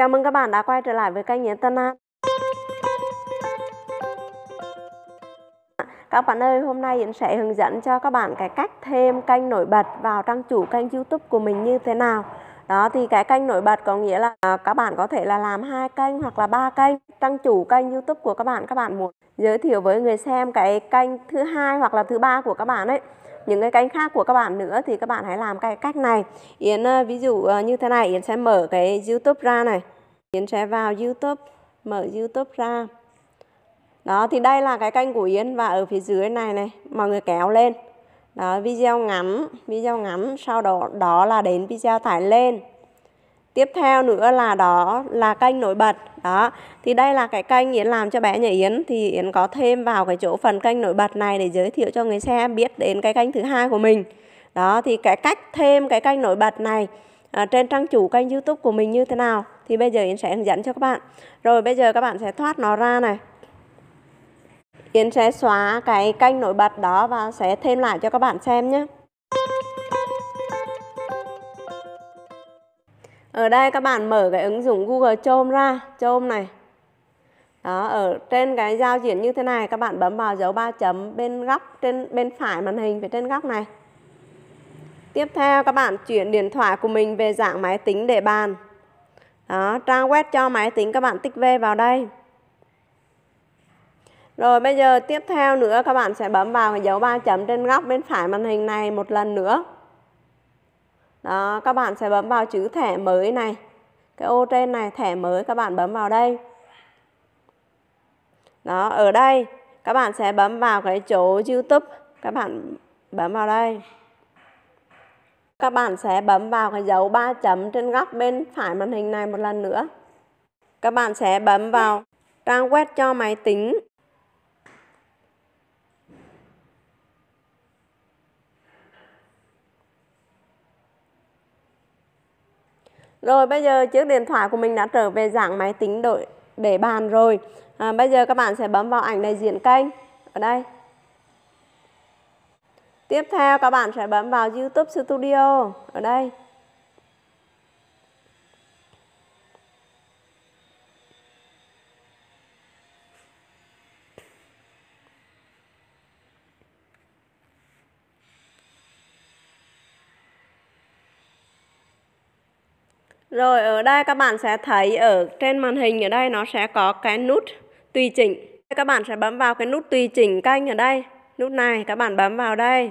Chào mừng các bạn đã quay trở lại với kênh Yến Tân An. Các bạn ơi, hôm nay Yến sẽ hướng dẫn cho các bạn cái cách thêm kênh nổi bật vào trang chủ kênh YouTube của mình như thế nào. Đó thì cái kênh nổi bật có nghĩa là à, các bạn có thể là làm hai kênh hoặc là ba kênh. Trang chủ kênh YouTube của các bạn các bạn muốn giới thiệu với người xem cái kênh thứ hai hoặc là thứ ba của các bạn ấy những cái cánh khác của các bạn nữa thì các bạn hãy làm cái cách này Yến ờ, ví dụ ờ, như thế này Yến sẽ mở cái YouTube ra này Yến sẽ vào YouTube mở YouTube ra đó thì đây là cái kênh của Yến và ở phía dưới này này mọi người kéo lên đó video ngắn video ngắn sau đó đó là đến video tải lên tiếp theo nữa là đó là kênh nổi bật đó thì đây là cái kênh Yến làm cho bé nhà Yến thì Yến có thêm vào cái chỗ phần kênh nổi bật này để giới thiệu cho người xem biết đến cái kênh thứ hai của mình đó thì cái cách thêm cái kênh nổi bật này à, trên trang chủ kênh YouTube của mình như thế nào thì bây giờ Yến sẽ hướng dẫn cho các bạn rồi bây giờ các bạn sẽ thoát nó ra này Yến sẽ xóa cái kênh nổi bật đó và sẽ thêm lại cho các bạn xem nhé ở đây các bạn mở cái ứng dụng Google Chrome ra Chrome này đó ở trên cái giao diện như thế này các bạn bấm vào dấu ba chấm bên góc trên bên phải màn hình phía trên góc này tiếp theo các bạn chuyển điện thoại của mình về dạng máy tính để bàn đó trang web cho máy tính các bạn tích v vào đây rồi bây giờ tiếp theo nữa các bạn sẽ bấm vào cái dấu ba chấm trên góc bên phải màn hình này một lần nữa đó các bạn sẽ bấm vào chữ thẻ mới này cái ô trên này thẻ mới các bạn bấm vào đây đó ở đây các bạn sẽ bấm vào cái chỗ YouTube các bạn bấm vào đây các bạn sẽ bấm vào cái dấu ba chấm trên góc bên phải màn hình này một lần nữa các bạn sẽ bấm vào trang web cho máy tính Rồi bây giờ chiếc điện thoại của mình đã trở về dạng máy tính đổi để bàn rồi. À, bây giờ các bạn sẽ bấm vào ảnh đại diện kênh ở đây. Tiếp theo các bạn sẽ bấm vào YouTube Studio ở đây. Rồi ở đây các bạn sẽ thấy ở trên màn hình ở đây nó sẽ có cái nút tùy chỉnh. Các bạn sẽ bấm vào cái nút tùy chỉnh kênh ở đây. Nút này các bạn bấm vào đây.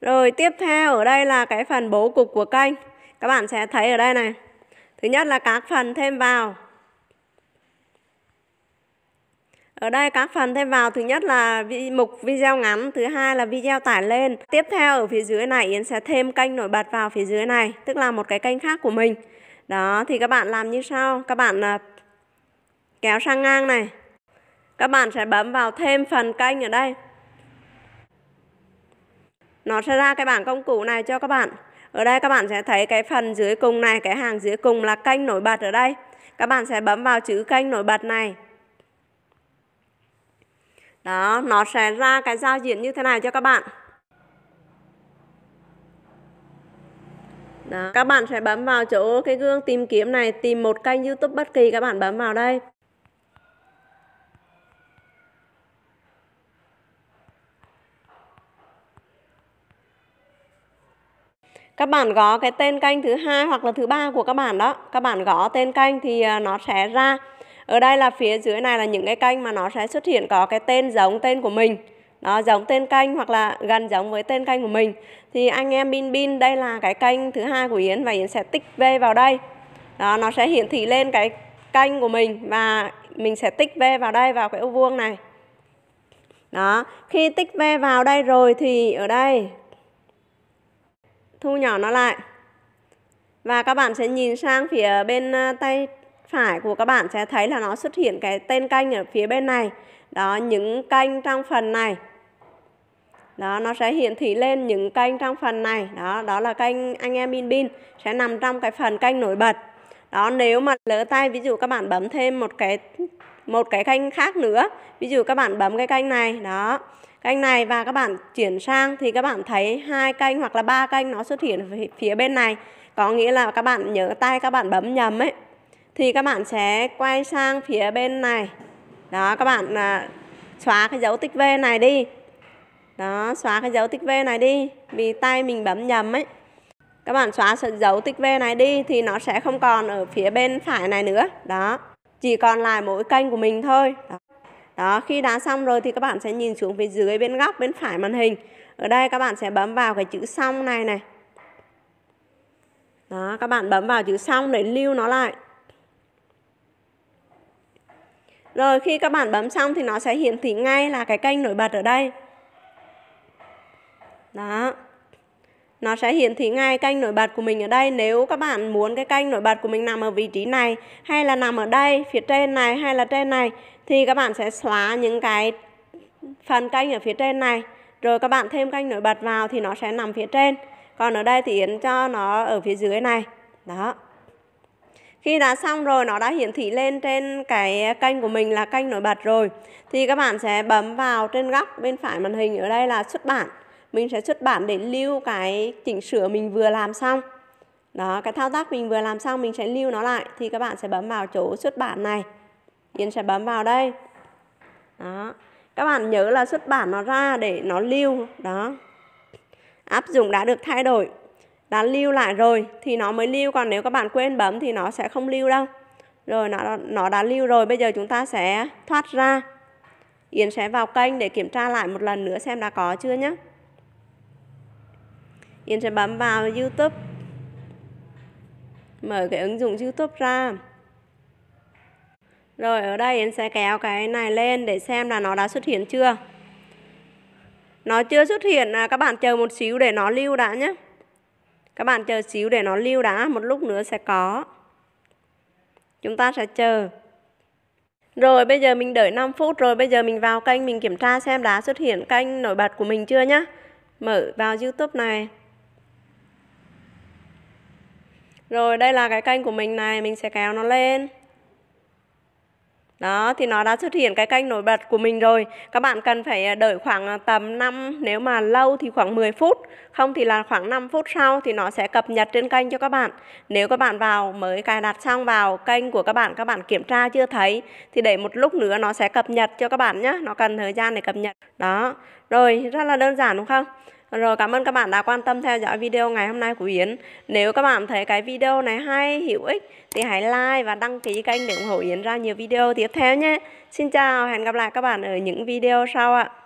Rồi tiếp theo ở đây là cái phần bố cục của kênh. Các bạn sẽ thấy ở đây này. Thứ nhất là các phần thêm vào. Ở đây các phần thêm vào thứ nhất là mục video ngắn, thứ hai là video tải lên. Tiếp theo ở phía dưới này Yến sẽ thêm kênh nổi bật vào phía dưới này, tức là một cái kênh khác của mình. Đó thì các bạn làm như sau, các bạn ờ, kéo sang ngang này. Các bạn sẽ bấm vào thêm phần kênh ở đây. Nó sẽ ra cái bảng công cụ này cho các bạn. Ở đây các bạn sẽ thấy cái phần dưới cùng này, cái hàng dưới cùng là kênh nổi bật ở đây. Các bạn sẽ bấm vào chữ kênh nổi bật này đó nó sẽ ra cái giao diện như thế này cho các bạn Đó. Các bạn sẽ bấm vào chỗ cái gương tìm kiếm này, tìm một kênh YouTube bất kỳ các bạn bấm vào đây. Các bạn gõ cái tên kênh thứ hai hoặc là thứ ba của các bạn đó, các bạn gõ tên kênh thì à, nó sẽ ra ở đây là phía dưới này là những cái kênh mà nó sẽ xuất hiện có cái tên giống tên của mình đó, giống tên kênh hoặc là gần giống với tên kênh của mình thì anh em bin bin đây là cái kênh thứ hai của Yến và Yến sẽ tích v vào đây đó nó sẽ hiển thị lên cái kênh của mình và mình sẽ tích v vào đây vào cái ô vuông này đó khi tích v vào đây rồi thì ở đây thu nhỏ nó lại và các bạn sẽ nhìn sang phía bên ờ, tay phải của các bạn sẽ thấy là nó xuất hiện cái tên kênh ở phía bên này đó những kênh trong phần này đó nó sẽ hiển thị lên những kênh trong phần này đó đó là kênh anh em in pin sẽ nằm trong cái phần kênh nổi bật đó nếu mà lỡ tay ví dụ các bạn bấm thêm một cái một cái kênh khác nữa ví dụ các bạn bấm cái kênh này đó kênh này và các bạn chuyển sang thì các bạn thấy hai kênh hoặc là ba kênh nó xuất hiện phía bên này có nghĩa là các bạn nhớ tay các bạn bấm nhầm ấy thì các bạn sẽ quay sang phía bên này đó các bạn à, xóa cái dấu tích V này đi đó xóa cái dấu tích V này đi vì tay mình bấm nhầm ấy các bạn xóa dấu tích V này đi thì nó sẽ không còn ở phía bên phải này nữa đó chỉ còn lại mỗi kênh của mình thôi đó. đó khi đã xong rồi thì các bạn sẽ nhìn xuống phía dưới bên góc bên phải màn hình ở đây các bạn sẽ bấm vào cái chữ xong này này đó các bạn bấm vào chữ xong để lưu nó lại Rồi khi các bạn bấm xong thì nó sẽ hiển thị ngay là cái kênh nổi bật ở đây. Đó. Nó sẽ hiển thị ngay kênh nổi bật của mình ở đây. Nếu các bạn muốn cái kênh nổi bật của mình nằm ở vị trí này hay là nằm ở đây, phía trên này hay là trên này thì các bạn sẽ xóa những cái phần kênh ở phía trên này. Rồi các bạn thêm kênh nổi bật vào thì nó sẽ nằm phía trên. Còn ở đây thì Yến cho nó ở phía dưới này. Đó khi đã xong rồi nó đã hiển thị lên trên cái kênh của mình là kênh nổi bật rồi thì các bạn sẽ bấm vào trên góc bên phải màn hình ở đây là xuất bản mình sẽ xuất bản để lưu cái chỉnh sửa mình vừa làm xong đó cái thao tác mình vừa làm xong mình sẽ lưu nó lại thì các bạn sẽ bấm vào chỗ xuất bản này Yến sẽ bấm vào đây đó các bạn nhớ là xuất bản nó ra để nó lưu đó áp dụng đã được thay đổi đã lưu lại rồi thì nó mới lưu còn nếu các bạn quên bấm thì nó sẽ không lưu đâu rồi nó, nó đã lưu rồi bây giờ chúng ta sẽ thoát ra Yến sẽ vào kênh để kiểm tra lại một lần nữa xem đã có chưa nhé Yến sẽ bấm vào YouTube mở cái ứng dụng YouTube ra rồi ở đây Yến sẽ kéo cái này lên để xem là nó đã xuất hiện chưa nó chưa xuất hiện à, các bạn chờ một xíu để nó lưu đã nhé các bạn chờ xíu để nó lưu đã một lúc nữa sẽ có chúng ta sẽ chờ rồi bây giờ mình đợi 5 phút rồi bây giờ mình vào kênh mình kiểm tra xem đã xuất hiện kênh nổi bật của mình chưa nhá mở vào youtube này rồi đây là cái kênh của mình này mình sẽ kéo nó lên đó thì nó đã xuất hiện cái kênh nổi bật của mình rồi các bạn cần phải à, đợi khoảng à, tầm 5 nếu mà lâu thì khoảng 10 phút không thì là khoảng 5 phút sau thì nó sẽ cập nhật trên kênh cho các bạn nếu các bạn vào mới cài đặt xong vào kênh của các bạn các bạn kiểm tra chưa thấy thì để một lúc nữa nó sẽ cập nhật cho các bạn nhé nó cần thời gian để cập nhật đó rồi rất là đơn giản đúng không rồi cảm ơn các bạn đã quan tâm theo dõi video ngày hôm nay của Yến. Nếu các bạn thấy cái video này hay, hữu ích thì hãy like và đăng ký kênh để ủng hộ Yến ra nhiều video tiếp theo nhé. Xin chào, hẹn gặp lại các bạn ở những video sau ạ.